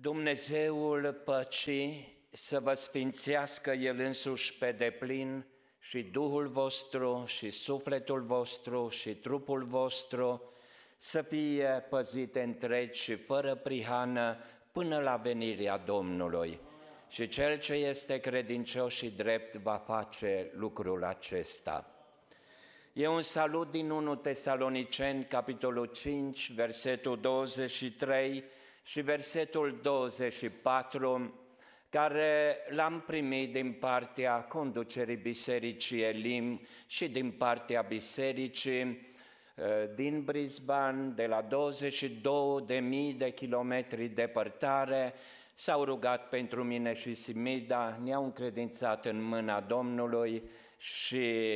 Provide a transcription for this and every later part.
Dumnezeul păcii să vă sfințească El însuși pe deplin și Duhul vostru și sufletul vostru și trupul vostru să fie păzit întregi și fără prihană până la venirea Domnului. Și cel ce este credincios și drept va face lucrul acesta. E un salut din 1 Tesaloniceni, capitolul 5, versetul 23, și versetul 24, care l-am primit din partea conducerii Bisericii Elim și din partea Bisericii ă, din Brisbane, de la 22.000 de kilometri departare, s-au rugat pentru mine și Simida, ne-au încredințat în mâna Domnului și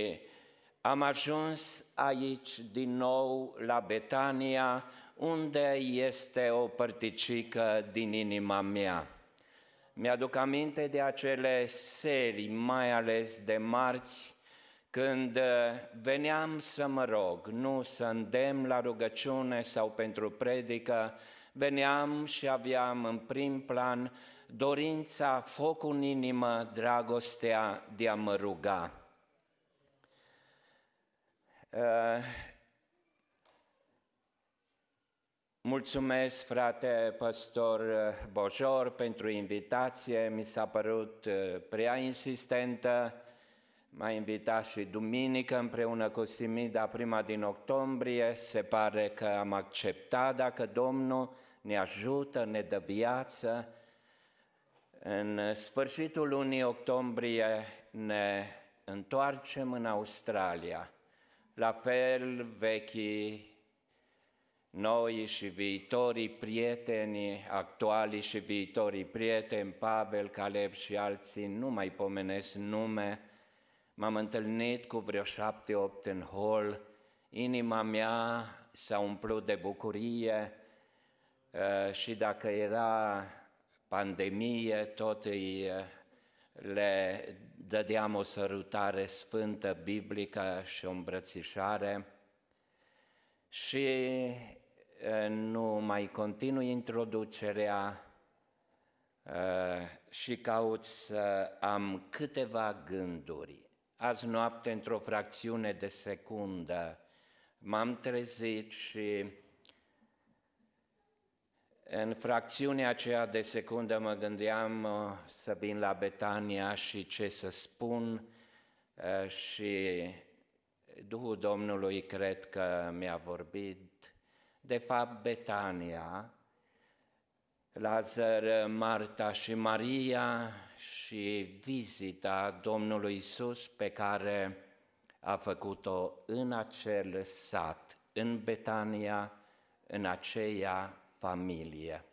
am ajuns aici din nou la Betania, unde este o părticică din inima mea. Mi-aduc aminte de acele serii, mai ales de marți, când uh, veneam să mă rog, nu să îndemn la rugăciune sau pentru predică, veneam și aveam în prim plan dorința, focul în inimă, dragostea de a mă ruga. Uh, Mulțumesc, frate pastor, eh, Bojor, pentru invitație. Mi s-a părut eh, prea insistentă. M-a invitat și duminică împreună cu Simida, prima din octombrie. Se pare că am acceptat dacă Domnul ne ajută, ne dă viață. În sfârșitul lunii octombrie ne întoarcem în Australia. La fel, vechii noi și viitorii prieteni, actuali și viitorii prieteni, Pavel, Caleb și alții, nu mai pomenesc nume, m-am întâlnit cu vreo șapte, opt în hol, inima mea s-a umplut de bucurie și dacă era pandemie, tot îi le dădeam o sărutare sfântă, biblică și o îmbrățișare. Și Eh, nu mai continui introducerea eh, și caut să am câteva gânduri. Azi noapte, într-o fracțiune de secundă, m-am trezit și în fracțiunea aceea de secundă mă gândeam să vin la Betania și ce să spun eh, și Duhul Domnului cred că mi-a vorbit de fapt Betania, Lazar, Marta și Maria și vizita Domnului Isus pe care a făcut-o în acel sat, în Betania, în aceea familie.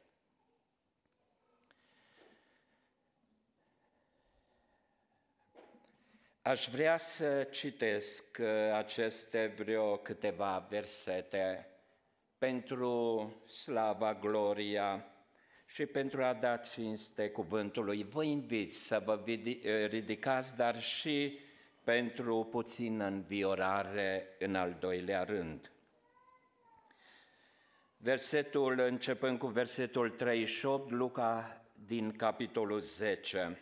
Aș vrea să citesc uh, aceste vreo câteva versete pentru slava, gloria și pentru a da cinste cuvântului. Vă invit să vă eh, ridicați, dar și pentru puțină înviorare în al doilea rând. Versetul, începând cu versetul 38, Luca din capitolul 10.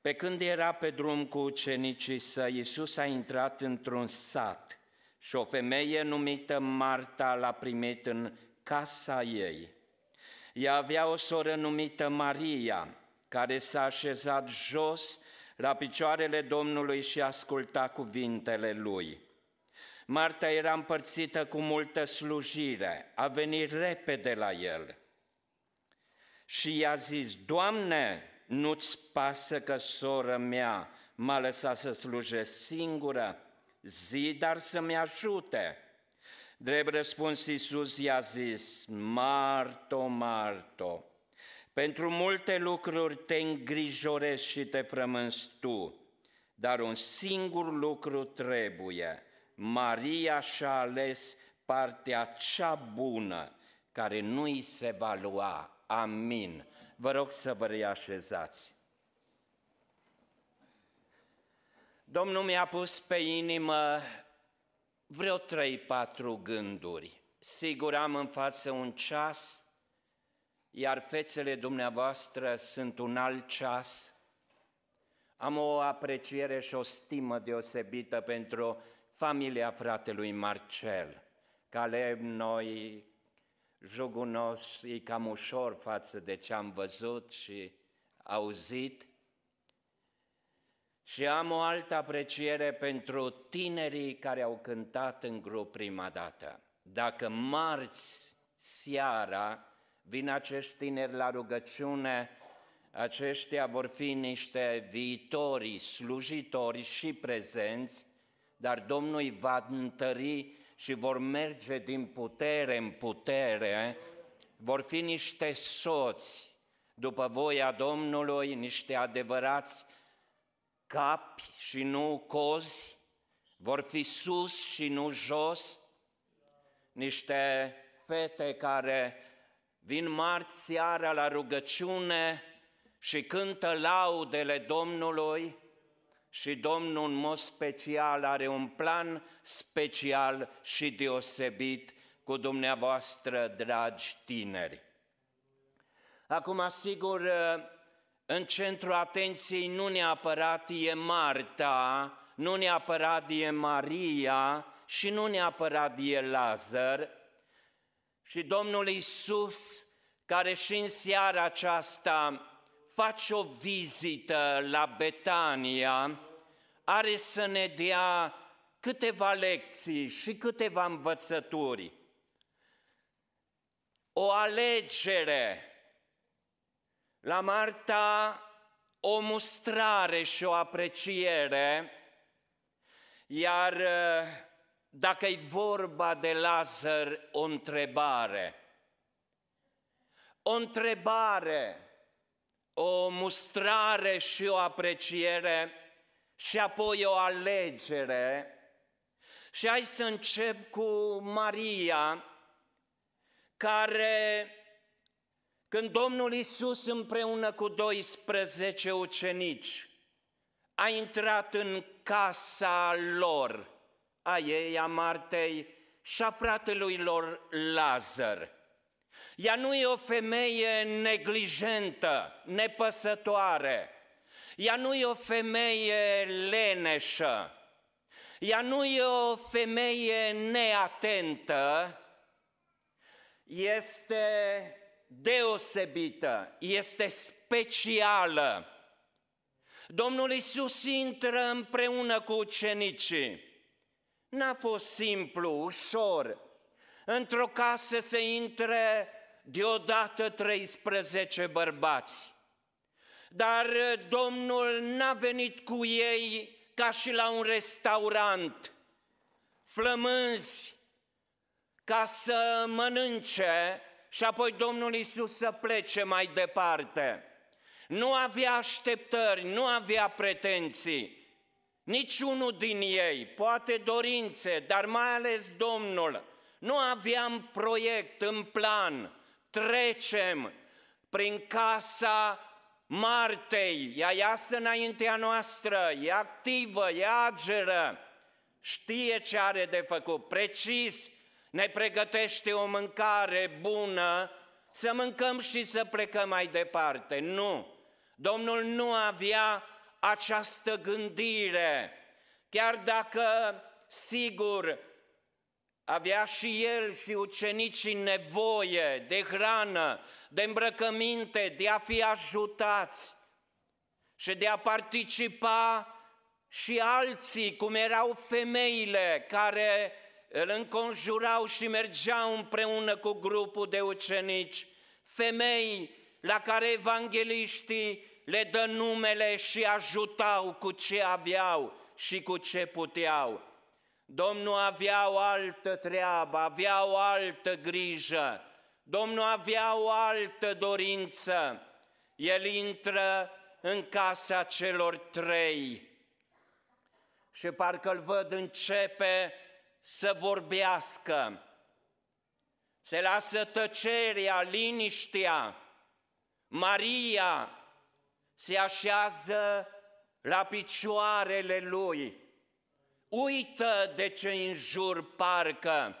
Pe când era pe drum cu ucenicii săi, Iisus a intrat într-un sat – și o femeie numită Marta l-a primit în casa ei. Ea avea o soră numită Maria, care s-a așezat jos la picioarele Domnului și asculta cuvintele lui. Marta era împărțită cu multă slujire, a venit repede la el și i-a zis, Doamne, nu-ți pasă că sora mea m-a lăsat să slujesc singură? zi, dar să-mi ajute. Drept răspuns, Iisus i-a zis, Marto, Marto, pentru multe lucruri te îngrijorești și te frămânzi tu, dar un singur lucru trebuie. Maria și-a ales partea cea bună, care nu-i se va lua. Amin. Vă rog să vă reașezați. Domnul mi-a pus pe inimă vreo trei, patru gânduri. Sigur am în față un ceas, iar fețele dumneavoastră sunt un alt ceas. Am o apreciere și o stimă deosebită pentru familia fratelui Marcel. Caleb, noi, jugunos, e cam ușor față de ce am văzut și auzit, și am o altă apreciere pentru tinerii care au cântat în grup prima dată. Dacă marți seara vin acești tineri la rugăciune, aceștia vor fi niște viitori slujitori și prezenți, dar Domnul îi va întări și vor merge din putere în putere, vor fi niște soți după voia Domnului, niște adevărați capi și nu cozi, vor fi sus și nu jos, niște fete care vin marți seara la rugăciune și cântă laudele Domnului și Domnul în mod special are un plan special și deosebit cu dumneavoastră, dragi tineri. Acum, sigur, în centrul atenției nu neapărat e Marta, nu neapărat e Maria și nu neapărat e Lazar. Și Domnul Isus, care și în seara aceasta face o vizită la Betania, are să ne dea câteva lecții și câteva învățături. O alegere la Marta o mustrare și o apreciere, iar uh, dacă e vorba de Lazar, o întrebare. O întrebare, o mustrare și o apreciere și apoi o alegere. Și hai să încep cu Maria, care când Domnul Isus împreună cu 12 ucenici a intrat în casa lor, a ei, a Martei și a fratelui lor Lazar. Ea nu e o femeie neglijentă, nepăsătoare. Ea nu e o femeie leneșă. Ea nu e o femeie neatentă. Este deosebită, este specială. Domnul Iisus intră împreună cu ucenicii. N-a fost simplu, ușor. Într-o casă se intre deodată 13 bărbați. Dar Domnul n-a venit cu ei ca și la un restaurant, flămânzi, ca să mănânce și apoi Domnul Isus să plece mai departe. Nu avea așteptări, nu avea pretenții, niciunul din ei, poate dorințe, dar mai ales Domnul. Nu aveam proiect în plan, trecem prin casa Martei, ea iasă înaintea noastră, e activă, e ageră, știe ce are de făcut, precis, ne pregătește o mâncare bună să mâncăm și să plecăm mai departe. Nu! Domnul nu avea această gândire, chiar dacă, sigur, avea și el și ucenicii nevoie de hrană, de îmbrăcăminte, de a fi ajutați și de a participa și alții, cum erau femeile care îl înconjurau și mergeau împreună cu grupul de ucenici, femei la care evangeliștii le dă numele și ajutau cu ce aveau și cu ce puteau. Domnul avea o altă treabă, avea o altă grijă, Domnul avea o altă dorință. El intră în casa celor trei și parcă îl văd începe să vorbească. Se lasă tăcerea, liniștea. Maria se așează la picioarele lui. Uită de ce în jur parcă.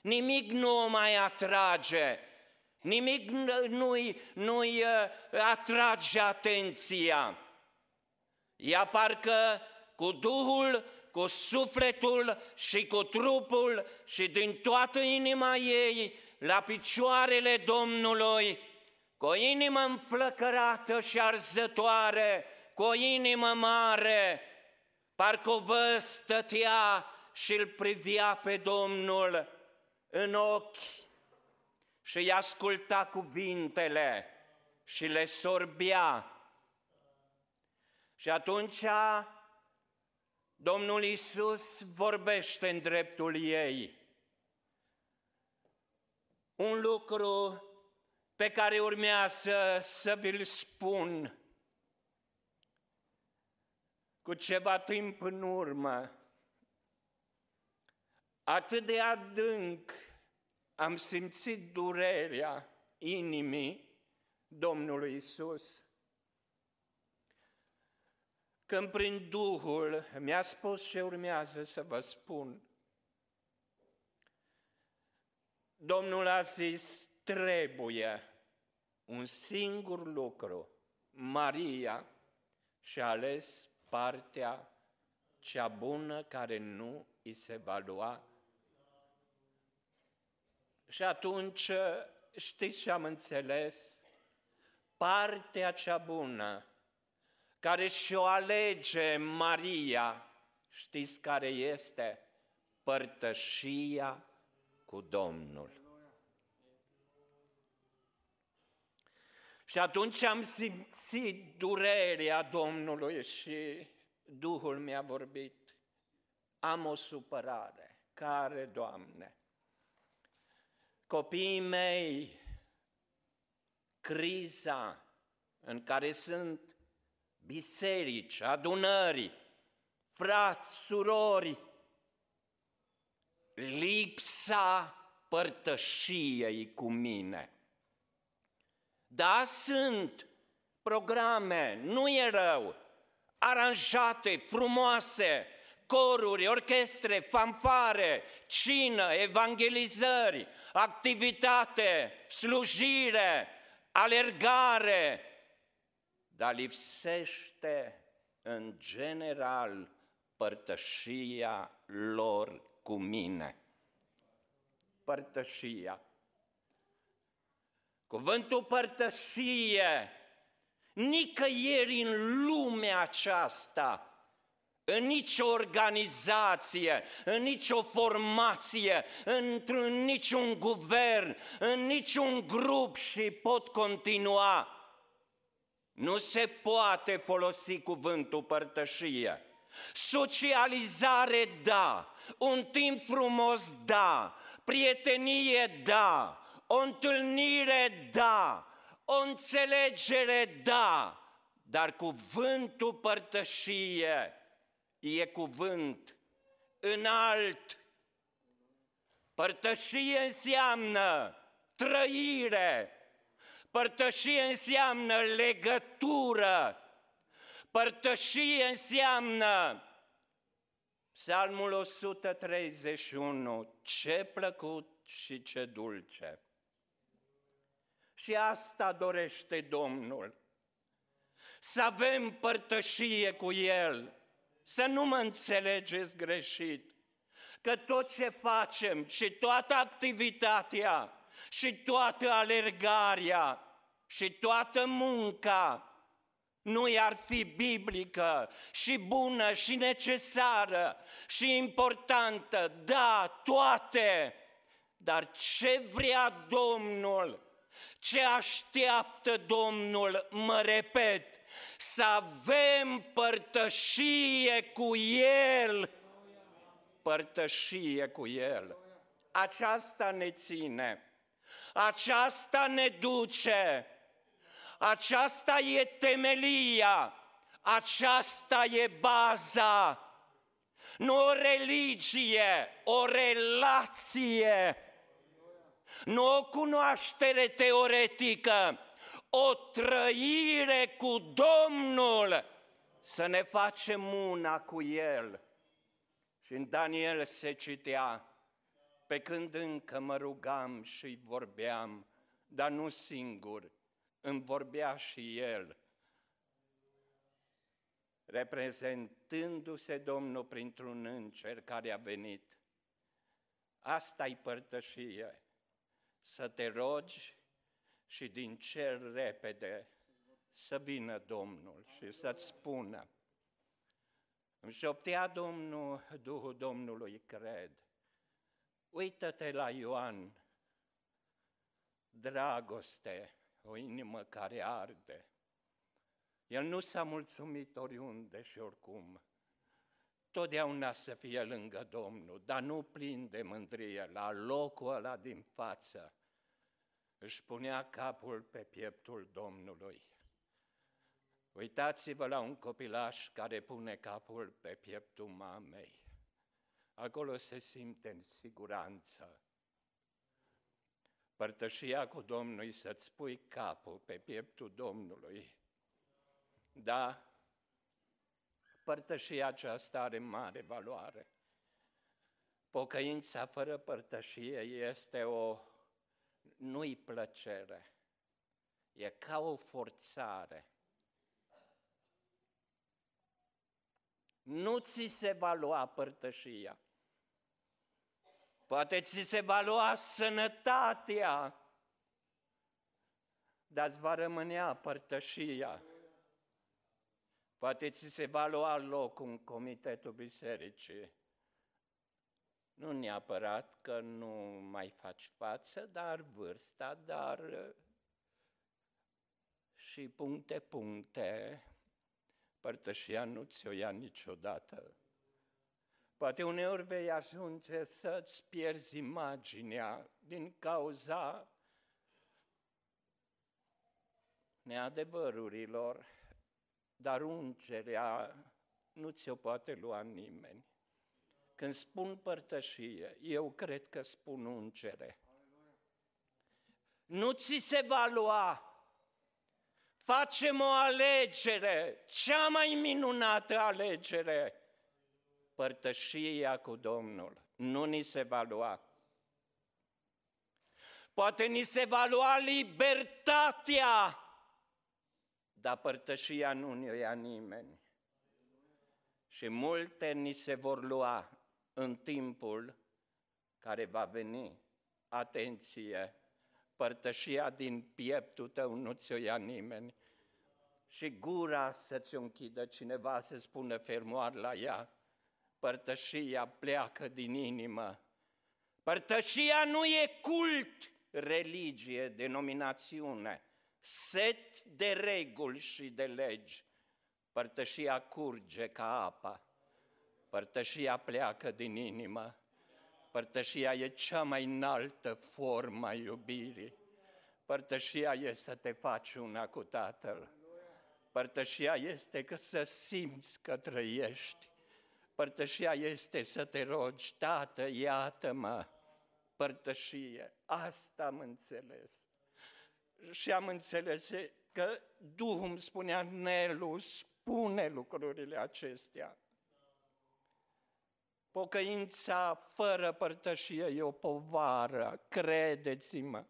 Nimic nu o mai atrage. Nimic nu-i, nu-i uh, atrage atenția. Ea parcă cu Duhul cu sufletul și cu trupul și din toată inima ei la picioarele Domnului, cu o inimă înflăcărată și arzătoare, cu o inimă mare, parcă vă stătea și îl privea pe Domnul în ochi și îi asculta cuvintele și le sorbea. Și atunci Domnul Isus vorbește în dreptul ei. Un lucru pe care urmează să vi-l spun cu ceva timp în urmă, atât de adânc am simțit durerea inimii Domnului Isus când prin Duhul mi-a spus ce urmează să vă spun. Domnul a zis, trebuie un singur lucru. Maria și-a ales partea cea bună care nu îi se va lua. Și atunci, știți ce am înțeles? Partea cea bună care și-o alege Maria, știți care este? Părtășia cu Domnul. Și atunci am simțit durerea Domnului și Duhul mi-a vorbit. Am o supărare. Care, Doamne? Copiii mei, criza în care sunt biserici, adunări, frați, surori, lipsa părtășiei cu mine. Da, sunt programe, nu e rău, aranjate, frumoase, coruri, orchestre, fanfare, cină, evangelizări, activitate, slujire, alergare, dar lipsește în general părtășia lor cu mine. Părtășia. Cuvântul părtășie, nicăieri în lumea aceasta, în nicio organizație, în nicio formație, într-un niciun guvern, în niciun grup și pot continua nu se poate folosi cuvântul părtășie. Socializare, da. Un timp frumos, da. Prietenie, da. O întâlnire, da. O înțelegere, da. Dar cuvântul părtășie e cuvânt înalt. Părtășie înseamnă trăire, Părtășie înseamnă legătură. Părtășie înseamnă Psalmul 131, ce plăcut și ce dulce. Și asta dorește Domnul. Să avem părtășie cu El. Să nu mă înțelegeți greșit. Că tot ce facem și toată activitatea și toată alergarea și toată munca nu i-ar fi biblică și bună și necesară și importantă, da, toate, dar ce vrea Domnul? Ce așteaptă Domnul, mă repet, să avem părtășie cu El. Părtășie cu El. Aceasta ne ține. Aceasta ne duce. Aceasta e temelia. Aceasta e baza. Nu o religie, o relație. Nu o cunoaștere teoretică, o trăire cu Domnul. Să ne facem una cu El. Și în Daniel se citea, pe când încă mă rugam și vorbeam, dar nu singur, îmi vorbea și el, reprezentându-se Domnul printr-un încer care a venit. asta e părtășie, să te rogi și din cer repede să vină Domnul și să-ți spună. Îmi șoptea Domnul, Duhul Domnului, cred, Uită-te la Ioan, dragoste, o inimă care arde. El nu s-a mulțumit oriunde și oricum. Totdeauna să fie lângă Domnul, dar nu plin de mândrie, la locul ăla din față. Își punea capul pe pieptul Domnului. Uitați-vă la un copilaș care pune capul pe pieptul mamei acolo se simte în siguranță. Părtășia cu Domnul să-ți pui capul pe pieptul Domnului. Da, părtășia aceasta are mare valoare. Pocăința fără părtășie este o nu-i plăcere, e ca o forțare. nu ți se va lua părtășia. Poate ți se va lua sănătatea, dar îți va rămâne părtășia. Poate ți se va lua loc în comitetul bisericii. Nu neapărat că nu mai faci față, dar vârsta, dar uh, și puncte, puncte, părtășia nu ți-o ia niciodată. Poate uneori vei ajunge să-ți pierzi imaginea din cauza neadevărurilor, dar ungerea nu ți-o poate lua nimeni. Când spun părtășie, eu cred că spun ungere. Nu ți se va lua Facem o alegere, cea mai minunată alegere, părtășia cu Domnul. Nu ni se va lua. Poate ni se va lua libertatea, dar părtășia nu ne ia nimeni. Și multe ni se vor lua în timpul care va veni. Atenție! părtășia din pieptul tău nu ți-o ia nimeni. Și gura să-ți închidă cineva să spună fermoar la ea, părtășia pleacă din inimă. Părtășia nu e cult, religie, denominațiune, set de reguli și de legi. Părtășia curge ca apa, părtășia pleacă din inimă. Părtășia e cea mai înaltă formă a iubirii. Părtășia e să te faci una cu Tatăl. Părtășia este că să simți că trăiești. Părtășia este să te rogi, Tată, iată-mă, părtășie. Asta am înțeles. Și am înțeles că Duhul îmi spunea, Nelu, spune lucrurile acestea. Pocăința fără părtășie e o povară, credeți-mă.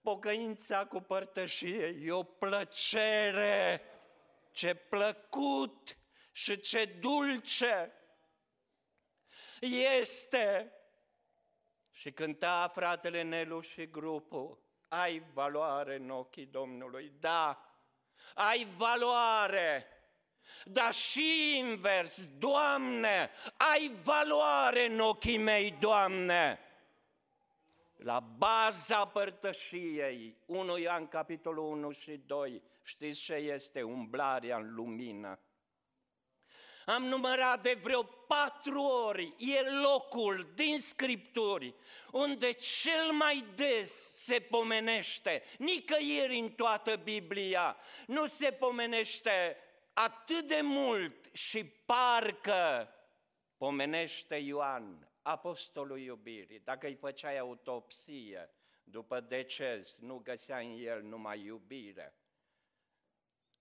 Pocăința cu părtășie e o plăcere, ce plăcut și ce dulce este. Și cânta fratele Nelu și grupul, ai valoare în ochii Domnului, da, ai valoare. Dar și invers, Doamne, ai valoare în ochii mei, Doamne! La baza părtășiei, 1 Ioan capitolul 1 și 2, știți ce este umblarea în lumină? Am numărat de vreo patru ori, e locul din Scripturi unde cel mai des se pomenește, nicăieri în toată Biblia, nu se pomenește atât de mult și parcă pomenește Ioan, apostolul iubirii, dacă îi făceai autopsie după deces, nu găsea în el numai iubire.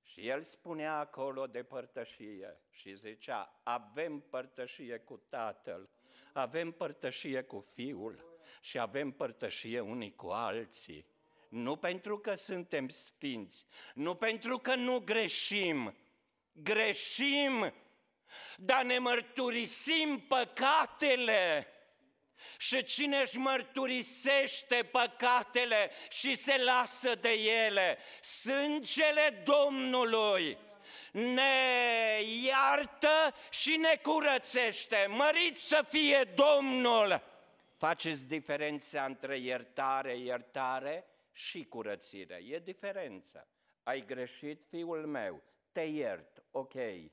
Și el spunea acolo de părtășie și zicea, avem părtășie cu Tatăl, avem părtășie cu Fiul și avem părtășie unii cu alții. Nu pentru că suntem sfinți, nu pentru că nu greșim, greșim, dar ne mărturisim păcatele. Și cine își mărturisește păcatele și se lasă de ele, sângele Domnului ne iartă și ne curățește. Măriți să fie Domnul! Faceți diferența între iertare, iertare și curățire. E diferența. Ai greșit, fiul meu, te iert ok, e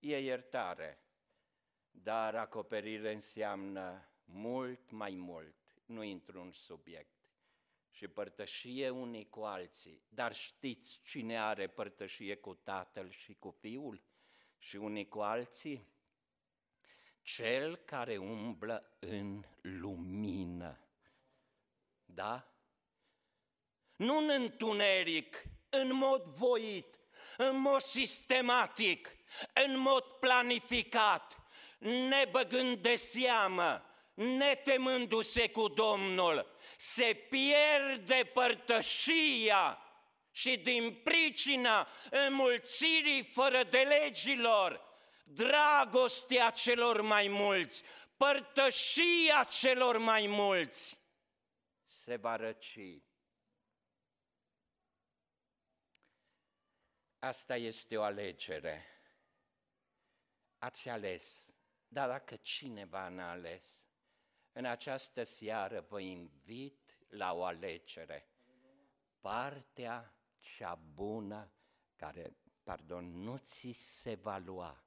iertare, dar acoperire înseamnă mult mai mult, nu intru în subiect și părtășie unii cu alții. Dar știți cine are părtășie cu Tatăl și cu Fiul și unii cu alții? Cel care umblă în lumină. Da? Nu în întuneric, în mod voit, în mod sistematic, în mod planificat, ne băgând de seamă, netemându-se cu Domnul, se pierde părtășia și din pricina înmulțirii fără de legilor, dragostea celor mai mulți, părtășia celor mai mulți se va răci. Asta este o alegere. Ați ales, dar dacă cineva n-a ales, în această seară vă invit la o alegere. Partea cea bună care, pardon, nu ți se va lua.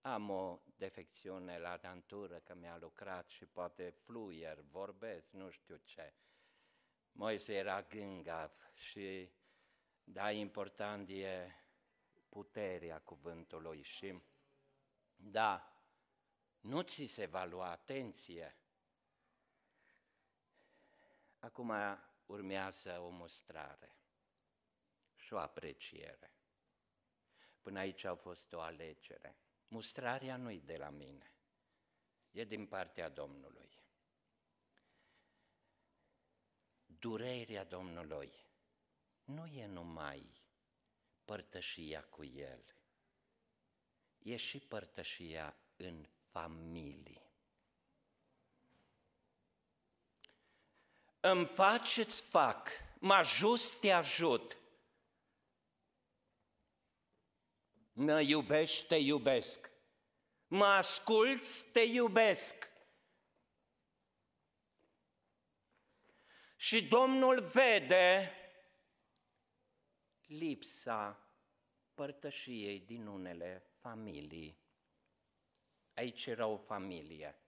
Am o defecțiune la dantură că mi-a lucrat și poate fluier, vorbesc, nu știu ce. Moise era gângav și da, important e puterea cuvântului și da, nu ți se va lua atenție. Acum urmează o mustrare și o apreciere. Până aici a fost o alegere. Mustrarea nu-i de la mine, e din partea Domnului. Durerea Domnului nu e numai părtășia cu El, e și părtășia în familie. Îmi faci, îți fac, mă ajut, te ajut. Mă iubești, te iubesc. Mă asculți, te iubesc. Și Domnul vede lipsa părtășiei din unele familii. Aici era o familie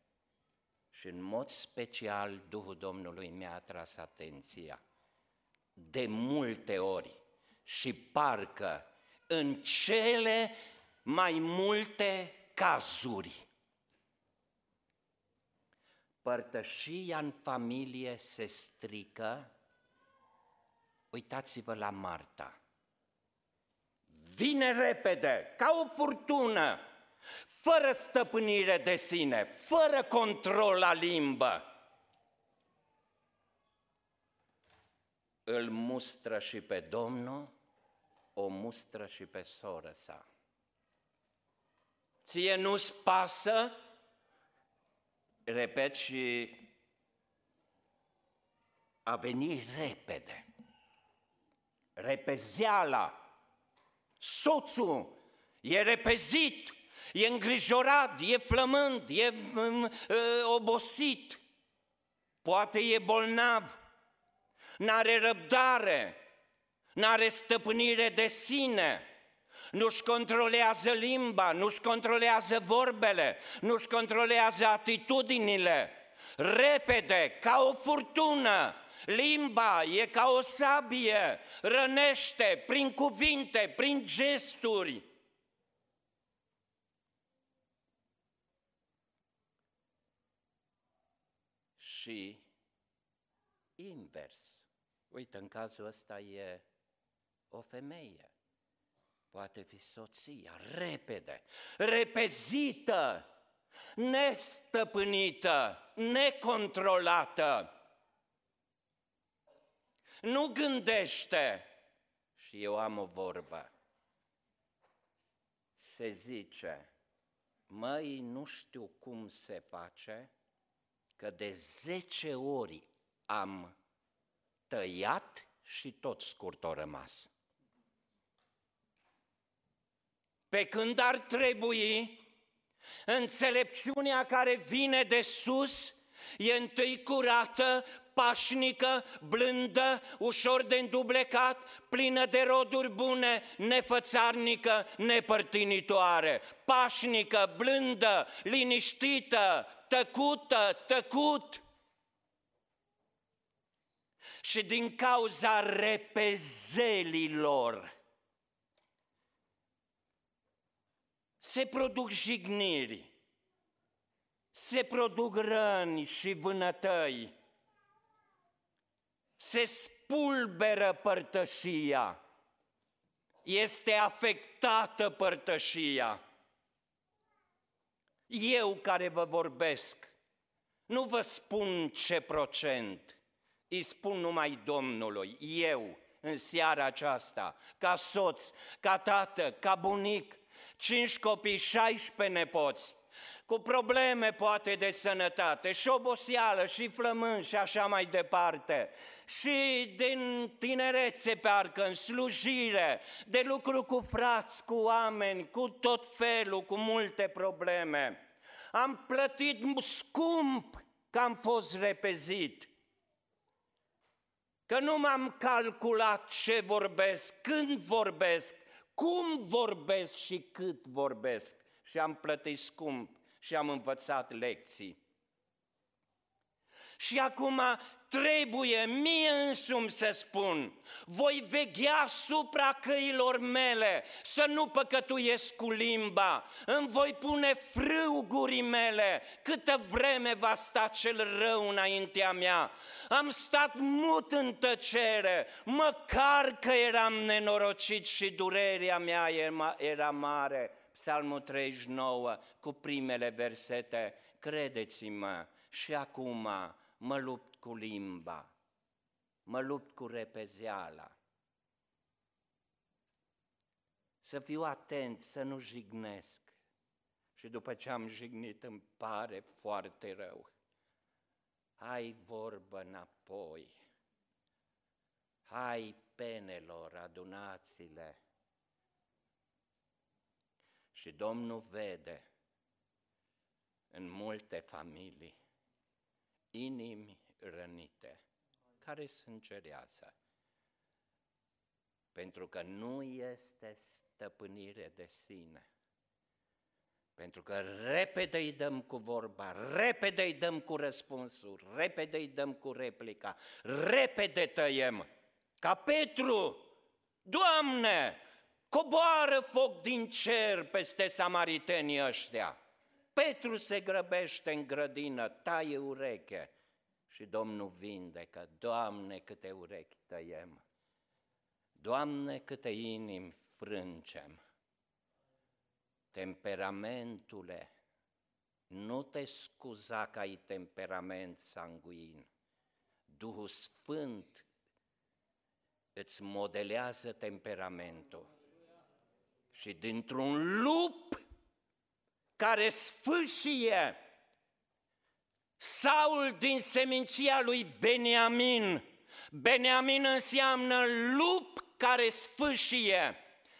și în mod special Duhul Domnului mi-a atras atenția. De multe ori și parcă în cele mai multe cazuri. Părtășia în familie se strică. Uitați-vă la Marta vine repede, ca o furtună, fără stăpânire de sine, fără control la limbă. Îl mustră și pe Domnul, o mustră și pe soră sa. Ție nu-ți pasă, repet și a venit repede. Repezeala soțul e repezit, e îngrijorat, e flămând, e mm, mm, obosit, poate e bolnav, n-are răbdare, n-are stăpânire de sine, nu-și controlează limba, nu-și controlează vorbele, nu-și controlează atitudinile, repede, ca o furtună, Limba e ca o sabie, rănește prin cuvinte, prin gesturi. Și invers. Uite, în cazul ăsta e o femeie. Poate fi soția, repede, repezită, nestăpânită, necontrolată nu gândește. Și eu am o vorbă. Se zice, măi, nu știu cum se face, că de 10 ori am tăiat și tot scurt o rămas. Pe când ar trebui, înțelepciunea care vine de sus e întâi curată, pașnică, blândă, ușor de îndublecat, plină de roduri bune, nefățarnică, nepărtinitoare, pașnică, blândă, liniștită, tăcută, tăcut. Și din cauza repezelilor se produc jigniri, se produc răni și vânătăi se spulberă părtășia, este afectată părtășia. Eu care vă vorbesc, nu vă spun ce procent, îi spun numai Domnului, eu, în seara aceasta, ca soț, ca tată, ca bunic, cinci copii, 16 nepoți, cu probleme poate de sănătate, și oboseală, și flămân și așa mai departe, și din tinerețe parcă în slujire, de lucru cu frați, cu oameni, cu tot felul, cu multe probleme. Am plătit scump că am fost repezit, că nu m-am calculat ce vorbesc, când vorbesc, cum vorbesc și cât vorbesc și am plătit scump și am învățat lecții. Și acum trebuie mie însumi să spun, voi veghea supra căilor mele, să nu păcătuiesc cu limba, îmi voi pune frâu mele, câtă vreme va sta cel rău înaintea mea. Am stat mut în tăcere, măcar că eram nenorocit și durerea mea era mare Psalmul 39 cu primele versete, credeți-mă, și acum mă lupt cu limba, mă lupt cu repezeala. Să fiu atent, să nu jignesc. Și după ce am jignit îmi pare foarte rău. Hai vorbă înapoi, hai penelor adunați-le și Domnul vede în multe familii inimi rănite care sângerează, pentru că nu este stăpânire de sine. Pentru că repede îi dăm cu vorba, repede îi dăm cu răspunsul, repede îi dăm cu replica, repede tăiem, ca Petru, Doamne, coboară foc din cer peste samaritenii ăștia. Petru se grăbește în grădină, taie ureche și Domnul vindecă, Doamne câte urechi tăiem, Doamne câte inimi frângem. Temperamentule, nu te scuza că ai temperament sanguin. Duhul Sfânt îți modelează temperamentul și dintr-un lup care sfâșie Saul din seminția lui Beniamin. Beniamin înseamnă lup care sfâșie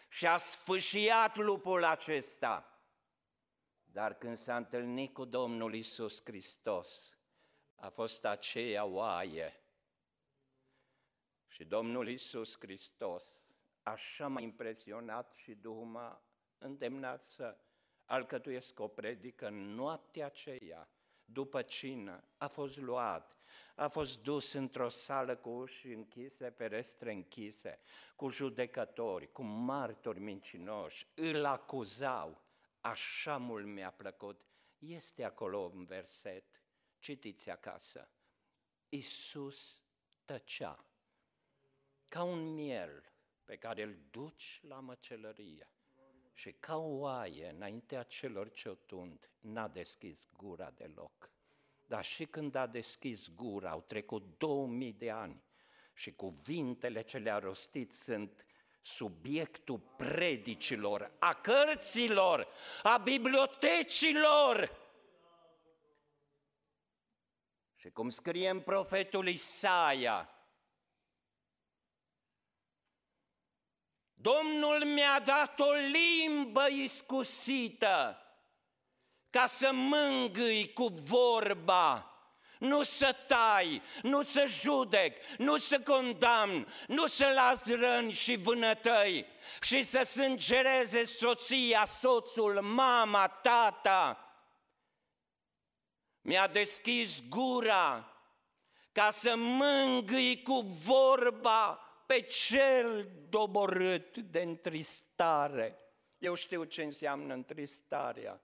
și a sfâșiat lupul acesta. Dar când s-a întâlnit cu Domnul Isus Hristos, a fost aceea oaie. Și Domnul Isus Hristos așa m-a impresionat și Duhul m-a îndemnat să alcătuiesc o predică în noaptea aceea, după cină, a fost luat, a fost dus într-o sală cu uși închise, ferestre închise, cu judecători, cu martori mincinoși, îl acuzau, așa mult mi-a plăcut. Este acolo un verset, citiți acasă. Iisus tăcea, ca un miel, pe care îl duci la măcelărie. Și ca o oaie, înaintea celor ce o tund, n-a deschis gura deloc. Dar și când a deschis gura, au trecut 2000 de ani și cuvintele ce le-a rostit sunt subiectul predicilor, a cărților, a bibliotecilor. Și cum scrie în profetul Isaia, Domnul mi-a dat o limbă iscusită ca să mângâi cu vorba, nu să tai, nu să judec, nu să condamn, nu să las răni și vânătăi și să sângereze soția, soțul, mama, tata. Mi-a deschis gura ca să mângâi cu vorba, pe cel doborât de întristare. Eu știu ce înseamnă întristarea.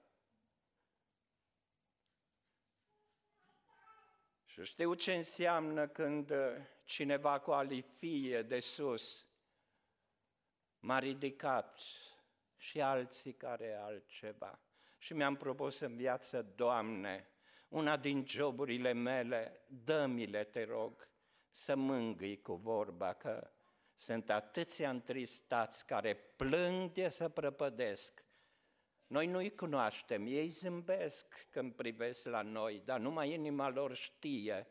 Și știu ce înseamnă când uh, cineva cu alifie de sus m-a ridicat și alții care altceva. Și mi-am propus în viață, Doamne, una din joburile mele, dă-mi-le, te rog, să mângâi cu vorba că sunt atâția întristați care plâng de să prăpădesc. Noi nu-i cunoaștem, ei zâmbesc când privesc la noi, dar numai inima lor știe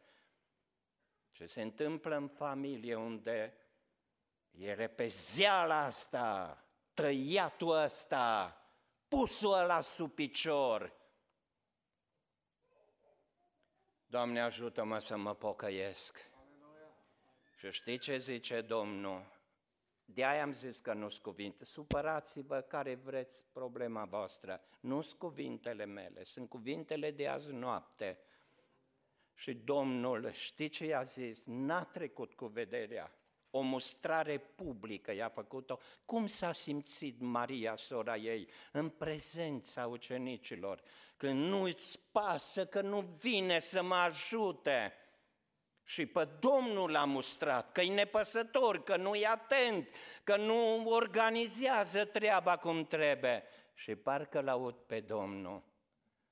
ce se întâmplă în familie unde e repezeala asta, tăiatul ăsta, pusul ăla sub picior. Doamne ajută-mă să mă pocăiesc. Și știi ce zice Domnul? De-aia am zis că nu-s cuvinte. Supărați-vă care vreți problema voastră. Nu-s cuvintele mele, sunt cuvintele de azi noapte. Și Domnul, știi ce i-a zis? N-a trecut cu vederea. O mustrare publică i-a făcut-o. Cum s-a simțit Maria, sora ei, în prezența ucenicilor? Când nu-ți pasă, că nu vine să mă ajute și pe Domnul l-a mustrat, că e nepăsător, că nu e atent, că nu organizează treaba cum trebuie. Și parcă l-aud pe Domnul.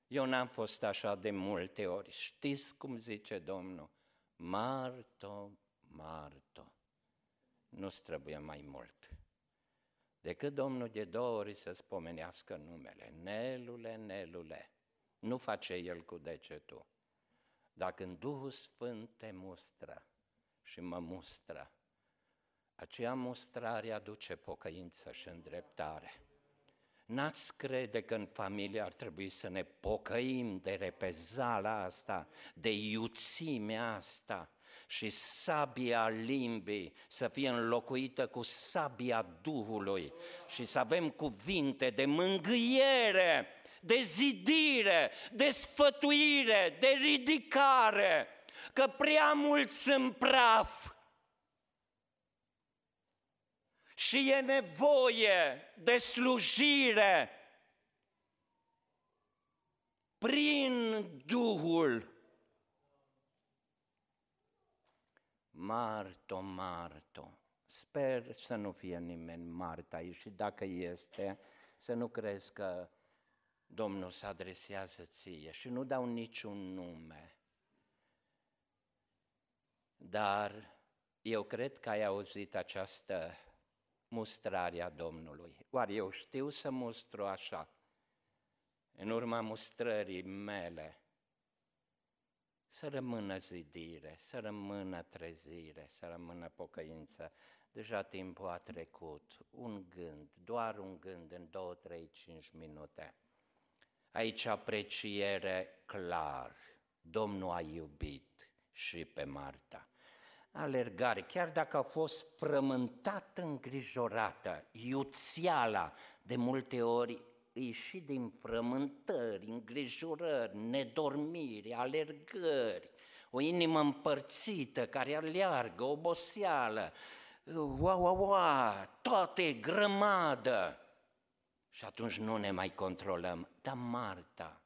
Eu n-am fost așa de multe ori. Știți cum zice Domnul? Marto, Marto. Nu-ți trebuie mai mult decât Domnul de două ori să spomenească numele. Nelule, Nelule, nu face el cu degetul. Dacă în Duhul Sfânt te mustră și mă mustră, aceea mustrare aduce pocăință și îndreptare. N-ați crede că în familie ar trebui să ne pocăim de repezala asta, de iuțimea asta și sabia limbii să fie înlocuită cu sabia Duhului și să avem cuvinte de mângâiere de zidire, de sfătuire, de ridicare, că prea mult sunt praf și e nevoie de slujire prin Duhul. Marto, Marto, sper să nu fie nimeni Marta și dacă este, să nu crezi că Domnul se adresează ție și nu dau niciun nume. Dar eu cred că ai auzit această mustrare a Domnului. Oare eu știu să mustru așa? În urma mustrării mele, să rămână zidire, să rămână trezire, să rămână pocăință. Deja timpul a trecut, un gând, doar un gând în două, trei, cinci minute. Aici apreciere clar. Domnul a iubit și pe Marta. Alergare, chiar dacă a fost frământată, îngrijorată, iuțiala, de multe ori îi și din frământări, îngrijorări, nedormiri, alergări, o inimă împărțită care aleargă, oboseală, ua, ua, ua, toate grămadă, și atunci nu ne mai controlăm. Dar Marta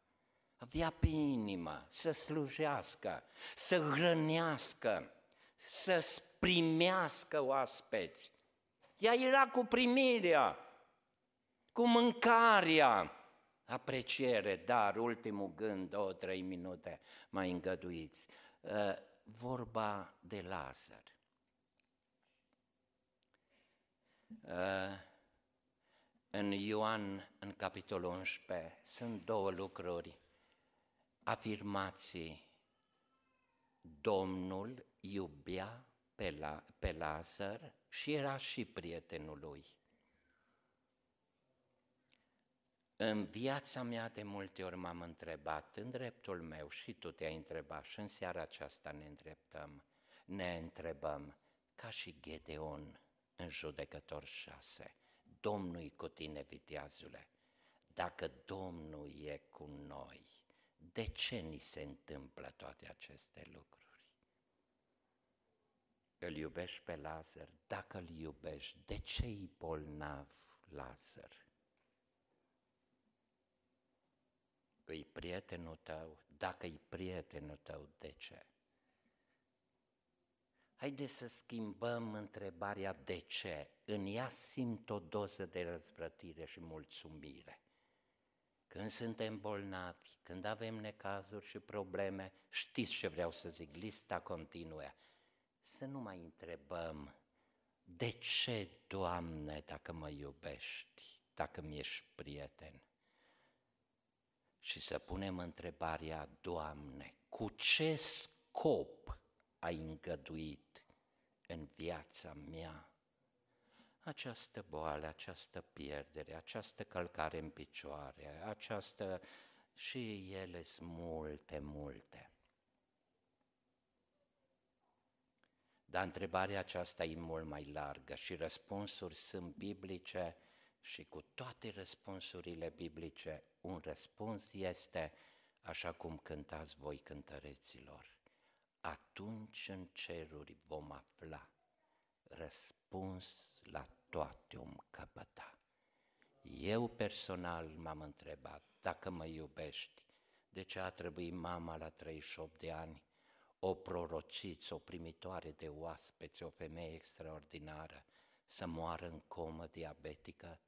avea pe inimă să slujească, să hrănească, să primească oaspeți. Ea era cu primirea, cu mâncarea, apreciere, dar ultimul gând, două, trei minute, mai îngăduiți. Ă, vorba de Lazar. Ă, în Ioan, în capitolul 11, sunt două lucruri, afirmații. Domnul iubea pe, la, pe Lazar și era și prietenul lui. În viața mea de multe ori m-am întrebat, în dreptul meu și tu te-ai întrebat și în seara aceasta ne îndreptăm, ne întrebăm, ca și Gedeon în judecător 6. Domnul cu tine, viteazule. Dacă Domnul e cu noi, de ce ni se întâmplă toate aceste lucruri? Îl iubești pe Lazar? Dacă îl iubești, de ce e bolnav Lazar? Îi prietenul tău? Dacă e prietenul tău, de ce? Haideți să schimbăm întrebarea de ce. În ea simt o doză de răzvrătire și mulțumire. Când suntem bolnavi, când avem necazuri și probleme, știți ce vreau să zic, lista continuă. Să nu mai întrebăm, de ce, Doamne, dacă mă iubești, dacă mi-ești prieten? Și să punem întrebarea, Doamne, cu ce scop ai îngăduit în viața mea această boală, această pierdere, această călcare în picioare, această... și ele sunt multe, multe. Dar întrebarea aceasta e mult mai largă și răspunsuri sunt biblice și cu toate răspunsurile biblice, un răspuns este așa cum cântați voi cântăreților atunci în ceruri vom afla răspuns la toate om căpăta. Eu personal m-am întrebat dacă mă iubești, de ce a trebuit mama la 38 de ani, o prorociță, o primitoare de oaspeți, o femeie extraordinară, să moară în comă diabetică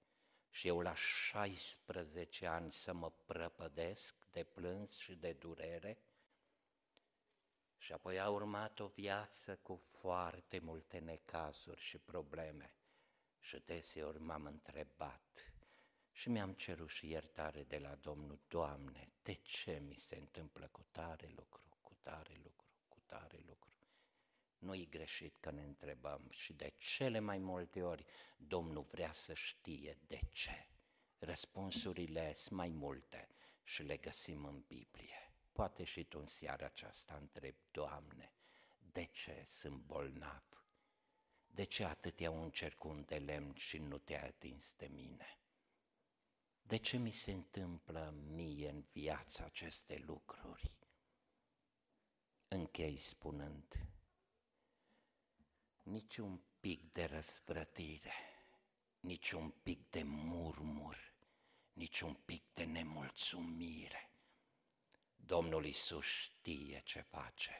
și eu la 16 ani să mă prăpădesc de plâns și de durere – și apoi a urmat o viață cu foarte multe necazuri și probleme. Și deseori m-am întrebat și mi-am cerut și iertare de la Domnul, Doamne, de ce mi se întâmplă cu tare lucru, cu tare lucru, cu tare lucru? Nu-i greșit că ne întrebăm și de cele mai multe ori Domnul vrea să știe de ce. Răspunsurile sunt mai multe și le găsim în Biblie. Poate și tu în seara aceasta întreb Doamne, de ce sunt bolnav? De ce atâtea un cercun de lemn și nu te-ai atins de mine? De ce mi se întâmplă mie în viață aceste lucruri? Închei spunând, nici un pic de răsvrătire, nici un pic de murmur, nici un pic de nemulțumire, Domnul Isus știe ce face.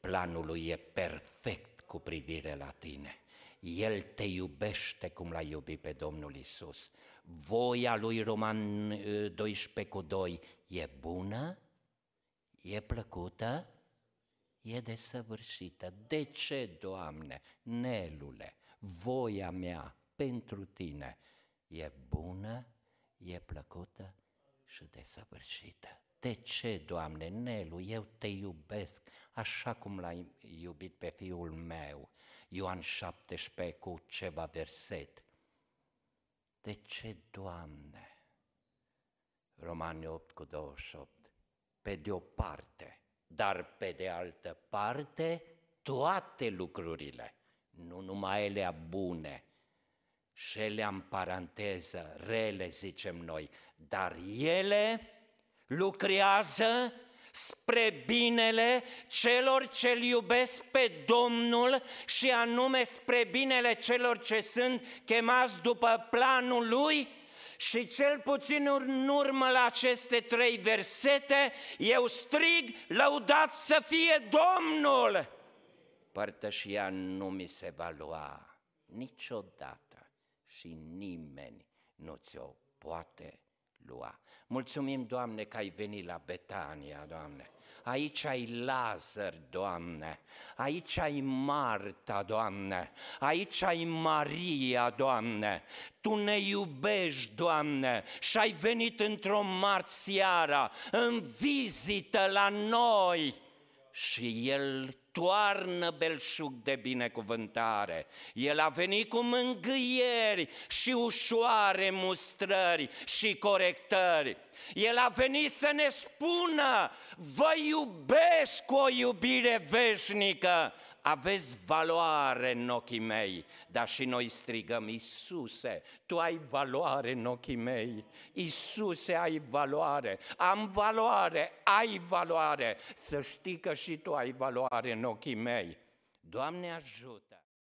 Planul lui e perfect cu privire la tine. El te iubește cum l-a iubit pe Domnul Isus. Voia lui Roman 12 ă, cu 2 e bună, e plăcută, e desăvârșită. De ce, Doamne, Nelule, voia mea pentru tine e bună, e plăcută și desăvârșită? de ce, Doamne, Nelu, eu te iubesc așa cum l-ai iubit pe fiul meu, Ioan 17 cu ceva verset. De ce, Doamne? Romani 8 cu 28. Pe de o parte, dar pe de altă parte, toate lucrurile, nu numai ele bune, și ele în paranteză, rele zicem noi, dar ele lucrează spre binele celor ce îl iubesc pe Domnul și anume spre binele celor ce sunt chemați după planul lui? Și cel puțin în urmă la aceste trei versete, eu strig, lăudat să fie Domnul! Părtășia nu mi se va lua niciodată și nimeni nu ți-o poate lua. Mulțumim, Doamne, că ai venit la Betania, Doamne. Aici ai Lazar, Doamne. Aici ai Marta, Doamne. Aici ai Maria, Doamne. Tu ne iubești, Doamne, și ai venit într-o marțiară în vizită la noi. Și El toarnă belșug de binecuvântare. El a venit cu mângâieri și ușoare mustrări și corectări. El a venit să ne spună, vă iubesc cu o iubire veșnică aveți valoare în ochii mei, dar și noi strigăm, Iisuse, Tu ai valoare în ochii mei, Iisuse, ai valoare, am valoare, ai valoare, să știi că și Tu ai valoare în ochii mei. Doamne ajută!